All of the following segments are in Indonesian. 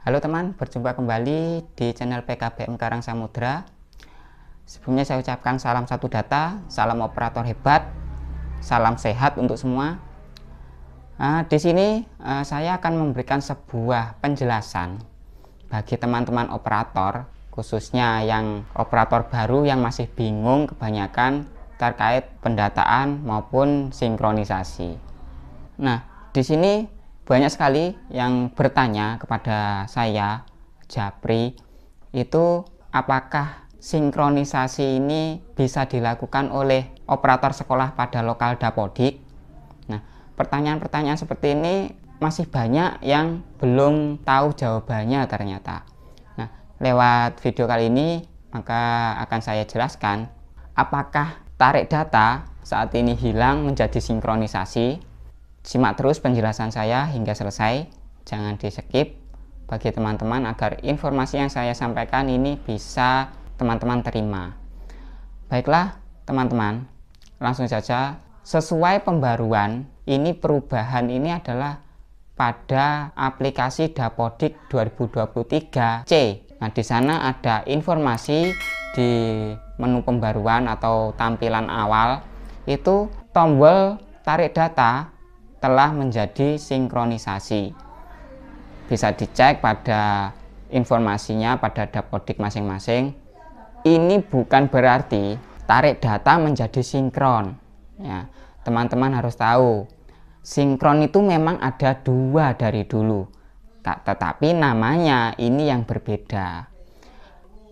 Halo teman, berjumpa kembali di channel PKBM Karang Samudra. Sebelumnya saya ucapkan salam satu data, salam operator hebat, salam sehat untuk semua. Nah, di sini ah, saya akan memberikan sebuah penjelasan bagi teman-teman operator, khususnya yang operator baru yang masih bingung kebanyakan terkait pendataan maupun sinkronisasi. Nah, di sini banyak sekali yang bertanya kepada saya Japri itu apakah sinkronisasi ini bisa dilakukan oleh operator sekolah pada lokal dapodik nah pertanyaan-pertanyaan seperti ini masih banyak yang belum tahu jawabannya ternyata nah lewat video kali ini maka akan saya jelaskan apakah tarik data saat ini hilang menjadi sinkronisasi Simak terus penjelasan saya hingga selesai, jangan di skip bagi teman-teman agar informasi yang saya sampaikan ini bisa teman-teman terima. Baiklah teman-teman, langsung saja sesuai pembaruan ini perubahan ini adalah pada aplikasi Dapodik 2023 C. Nah, di sana ada informasi di menu pembaruan atau tampilan awal itu tombol tarik data telah menjadi sinkronisasi. Bisa dicek pada informasinya pada dapodik masing-masing. Ini bukan berarti tarik data menjadi sinkron. Ya, teman-teman harus tahu, sinkron itu memang ada dua dari dulu. Tetapi namanya ini yang berbeda.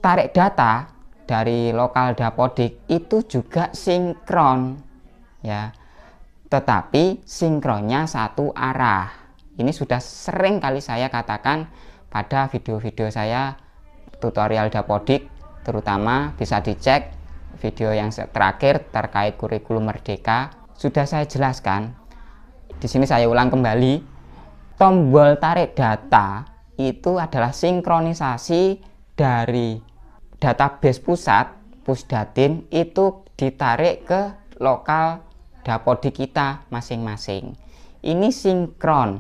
Tarik data dari lokal dapodik itu juga sinkron. Ya, tetapi sinkronnya satu arah. Ini sudah sering kali saya katakan pada video-video saya tutorial dapodik, terutama bisa dicek video yang terakhir terkait kurikulum merdeka sudah saya jelaskan. Di sini saya ulang kembali, tombol tarik data itu adalah sinkronisasi dari database pusat pusdatin itu ditarik ke lokal dapodik kita masing-masing. Ini sinkron.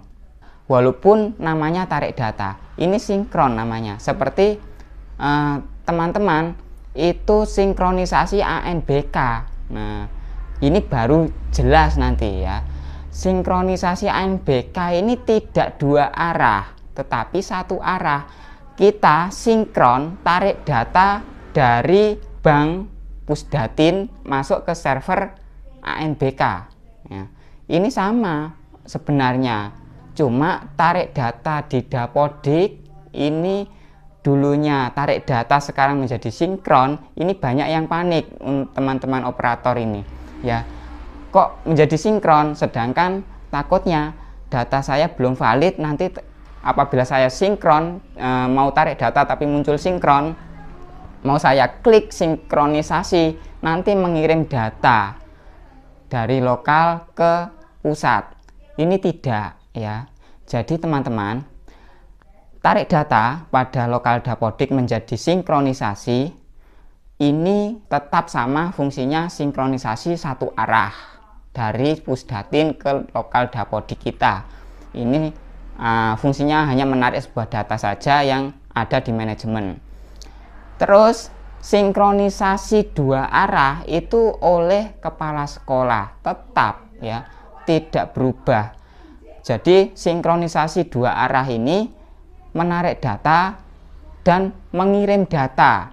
Walaupun namanya tarik data, ini sinkron namanya. Seperti eh, teman-teman eh, itu sinkronisasi ANBK. Nah, ini baru jelas nanti ya. Sinkronisasi ANBK ini tidak dua arah, tetapi satu arah. Kita sinkron tarik data dari bank Pusdatin masuk ke server ANBK ya. ini sama sebenarnya cuma tarik data di dapodik ini dulunya tarik data sekarang menjadi sinkron ini banyak yang panik teman-teman operator ini ya kok menjadi sinkron sedangkan takutnya data saya belum valid nanti apabila saya sinkron e, mau tarik data tapi muncul sinkron mau saya klik sinkronisasi nanti mengirim data dari lokal ke pusat. Ini tidak ya. Jadi teman-teman, tarik data pada lokal dapodik menjadi sinkronisasi ini tetap sama fungsinya sinkronisasi satu arah dari pusdatin ke lokal dapodik kita ini uh, fungsinya hanya menarik sebuah data saja yang ada di manajemen terus sinkronisasi dua arah itu oleh kepala sekolah tetap ya tidak berubah jadi sinkronisasi dua arah ini menarik data dan mengirim data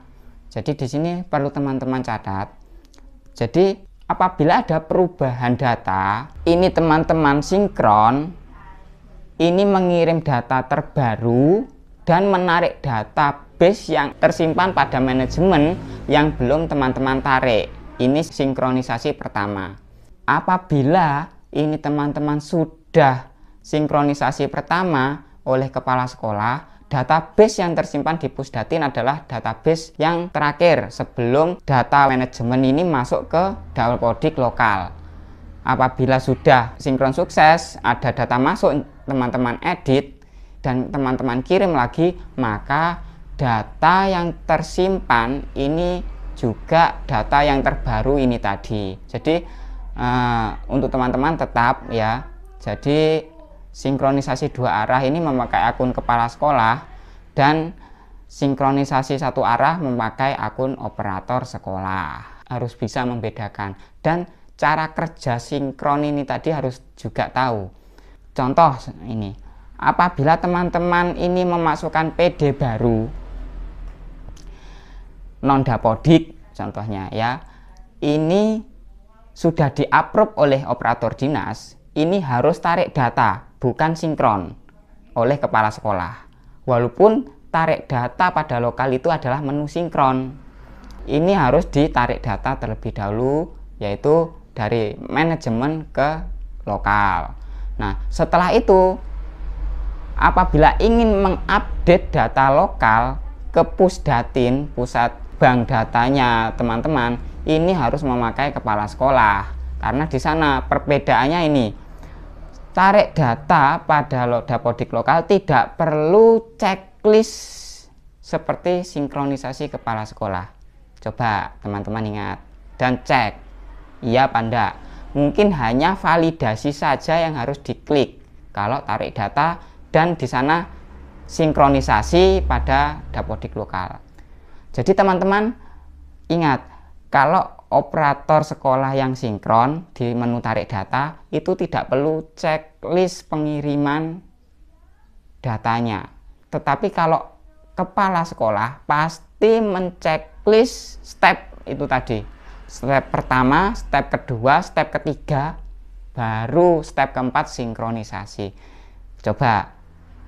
jadi di sini perlu teman-teman catat jadi apabila ada perubahan data ini teman-teman sinkron ini mengirim data terbaru dan menarik data base yang tersimpan pada manajemen yang belum teman-teman tarik. Ini sinkronisasi pertama. Apabila ini teman-teman sudah sinkronisasi pertama oleh kepala sekolah, database yang tersimpan di Pusdatin adalah database yang terakhir sebelum data manajemen ini masuk ke Dalpodik lokal. Apabila sudah sinkron sukses, ada data masuk teman-teman edit dan teman-teman kirim lagi, maka data yang tersimpan ini juga data yang terbaru ini tadi jadi uh, untuk teman-teman tetap ya jadi sinkronisasi dua arah ini memakai akun kepala sekolah dan sinkronisasi satu arah memakai akun operator sekolah harus bisa membedakan dan cara kerja sinkron ini tadi harus juga tahu contoh ini apabila teman-teman ini memasukkan PD baru non dapodik contohnya ya ini sudah approve oleh operator dinas ini harus tarik data bukan sinkron oleh kepala sekolah walaupun tarik data pada lokal itu adalah menu sinkron ini harus ditarik data terlebih dahulu yaitu dari manajemen ke lokal nah setelah itu apabila ingin mengupdate data lokal ke pusdatin pusat bank datanya teman-teman ini harus memakai kepala sekolah karena di sana perbedaannya ini tarik data pada dapodik lokal tidak perlu checklist seperti sinkronisasi kepala sekolah coba teman-teman ingat dan cek iya panda mungkin hanya validasi saja yang harus diklik kalau tarik data dan di sana sinkronisasi pada dapodik lokal jadi teman-teman ingat kalau operator sekolah yang sinkron di menu tarik data itu tidak perlu checklist pengiriman datanya. Tetapi kalau kepala sekolah pasti list step itu tadi. Step pertama, step kedua, step ketiga, baru step keempat sinkronisasi. Coba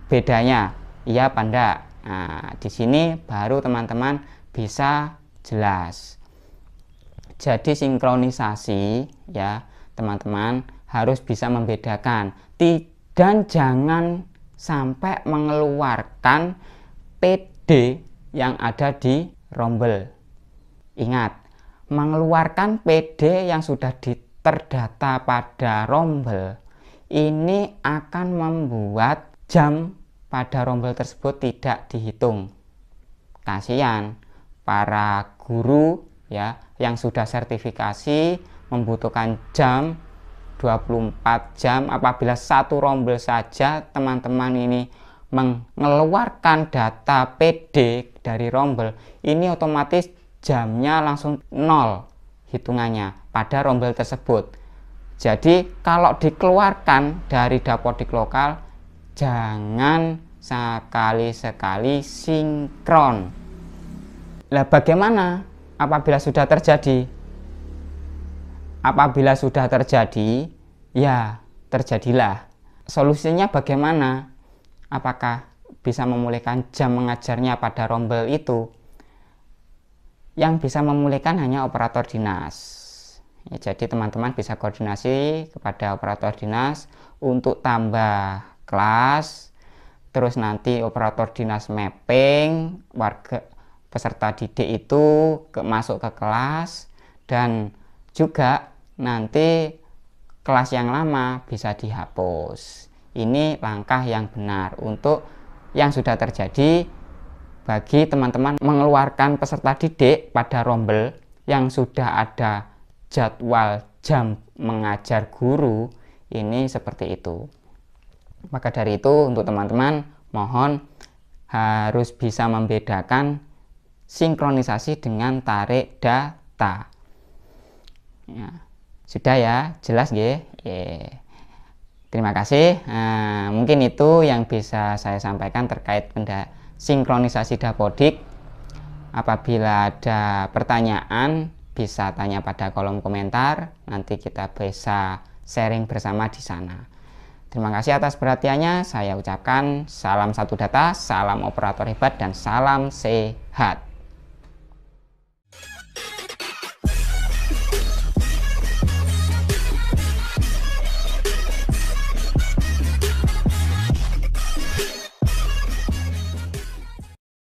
bedanya, iya panda. Nah, di sini baru teman-teman bisa jelas. Jadi sinkronisasi ya, teman-teman harus bisa membedakan dan jangan sampai mengeluarkan PD yang ada di rombel. Ingat, mengeluarkan PD yang sudah terdata pada rombel ini akan membuat jam pada rombel tersebut tidak dihitung. Kasihan, para guru ya yang sudah sertifikasi membutuhkan jam 24 jam apabila satu rombel saja teman-teman ini mengeluarkan data PD dari rombel ini otomatis jamnya langsung nol hitungannya pada rombel tersebut jadi kalau dikeluarkan dari dapodik lokal jangan sekali-sekali sinkron lah bagaimana apabila sudah terjadi? Apabila sudah terjadi, ya terjadilah. Solusinya bagaimana? Apakah bisa memulihkan jam mengajarnya pada rombel itu? Yang bisa memulihkan hanya operator dinas. Ya, jadi teman-teman bisa koordinasi kepada operator dinas untuk tambah kelas, terus nanti operator dinas mapping warga peserta didik itu ke, masuk ke kelas dan juga nanti kelas yang lama bisa dihapus. Ini langkah yang benar untuk yang sudah terjadi bagi teman-teman mengeluarkan peserta didik pada rombel yang sudah ada jadwal jam mengajar guru ini seperti itu. Maka dari itu untuk teman-teman mohon harus bisa membedakan sinkronisasi dengan tarik data. Ya. Sudah ya, jelas ya. Terima kasih. Nah, mungkin itu yang bisa saya sampaikan terkait benda sinkronisasi dapodik. Apabila ada pertanyaan, bisa tanya pada kolom komentar. Nanti kita bisa sharing bersama di sana. Terima kasih atas perhatiannya. Saya ucapkan salam satu data, salam operator hebat, dan salam sehat.